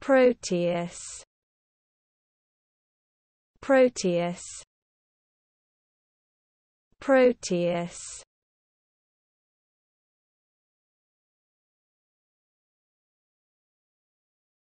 Proteus Proteus Proteus